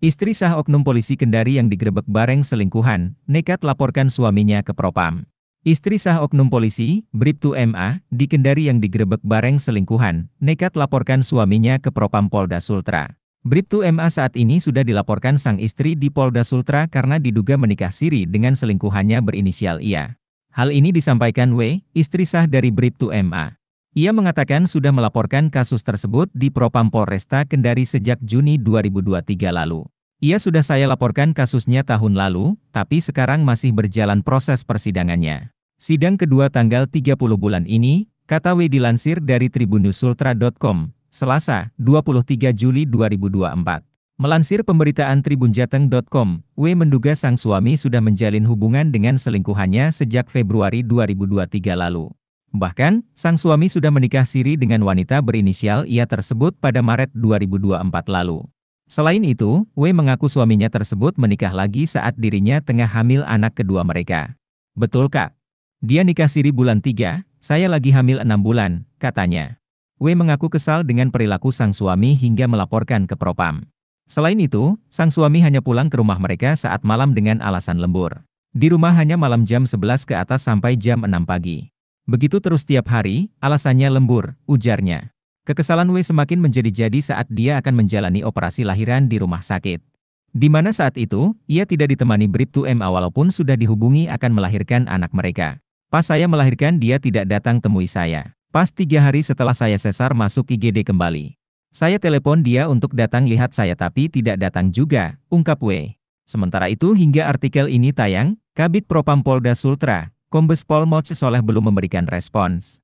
Istri sah oknum polisi Kendari yang digerebek bareng selingkuhan, nekat laporkan suaminya ke Propam. Istri sah oknum polisi, Briptu MA, di Kendari yang digerebek bareng selingkuhan, nekat laporkan suaminya ke Propam Polda Sultra. Briptu MA saat ini sudah dilaporkan sang istri di Polda Sultra karena diduga menikah siri dengan selingkuhannya berinisial IA. Hal ini disampaikan W, istri sah dari Briptu MA. Ia mengatakan sudah melaporkan kasus tersebut di Propam Polresta Kendari sejak Juni 2023 lalu. Ia sudah saya laporkan kasusnya tahun lalu, tapi sekarang masih berjalan proses persidangannya. Sidang kedua tanggal 30 bulan ini, kata W dilansir dari tribunusultra.com, Selasa, 23 Juli 2024. Melansir pemberitaan tribunjateng.com, W menduga sang suami sudah menjalin hubungan dengan selingkuhannya sejak Februari 2023 lalu. Bahkan, sang suami sudah menikah siri dengan wanita berinisial ia tersebut pada Maret 2024 lalu. Selain itu, Wei mengaku suaminya tersebut menikah lagi saat dirinya tengah hamil anak kedua mereka. Betul kak? Dia nikah siri bulan 3, saya lagi hamil 6 bulan, katanya. Wei mengaku kesal dengan perilaku sang suami hingga melaporkan ke Propam. Selain itu, sang suami hanya pulang ke rumah mereka saat malam dengan alasan lembur. Di rumah hanya malam jam 11 ke atas sampai jam 6 pagi. Begitu terus tiap hari, alasannya lembur, ujarnya. Kekesalan Wei semakin menjadi-jadi saat dia akan menjalani operasi lahiran di rumah sakit. Di mana saat itu, ia tidak ditemani Brip Briptu M walaupun sudah dihubungi akan melahirkan anak mereka. Pas saya melahirkan dia tidak datang temui saya. Pas tiga hari setelah saya sesar masuk IGD kembali. Saya telepon dia untuk datang lihat saya tapi tidak datang juga, ungkap Wei. Sementara itu hingga artikel ini tayang, Kabit Propam Polda Sultra, Kombes Pol Moce Soleh belum memberikan respons.